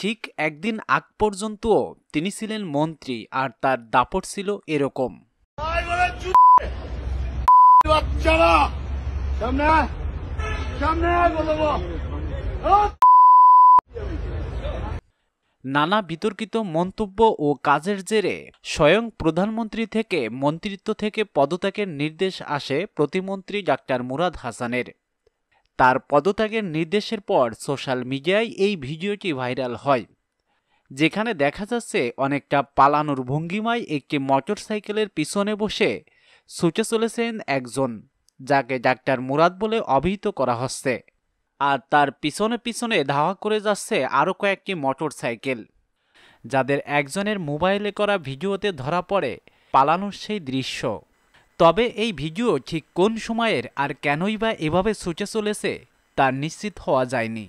ঠিক একদিন আগ পর্যন্তও তিনি ছিলেন মন্ত্রী আর তার দাপট ছিল এরকম নানা বিতর্কিত মন্তব্য ও কাজের জেরে স্বয়ং প্রধানমন্ত্রী থেকে মন্ত্রিত্ব থেকে পদত্যাগের নির্দেশ আসে প্রতিমন্ত্রী ডাক্তার মুরাদ হাসানের তার পদত্যাগের নির্দেশের পর সোশ্যাল মিডিয়ায় এই ভিডিওটি ভাইরাল হয় যেখানে দেখা যাচ্ছে অনেকটা পালানোর ভঙ্গিমায় একটি মোটরসাইকেলের পিছনে বসে ছুটে চলেছেন একজন যাকে ডাক্তার মুরাদ বলে অভিহিত করা হচ্ছে আর তার পিছনে পিছনে ধাওয়া করে যাচ্ছে আরও কয়েকটি মোটরসাইকেল যাদের একজনের মোবাইলে করা ভিডিওতে ধরা পড়ে পালানোর সেই দৃশ্য তবে এই ভিডিও ঠিক কোন সময়ের আর কেনই বা এভাবে সূচে চলেছে তা নিশ্চিত হওয়া যায়নি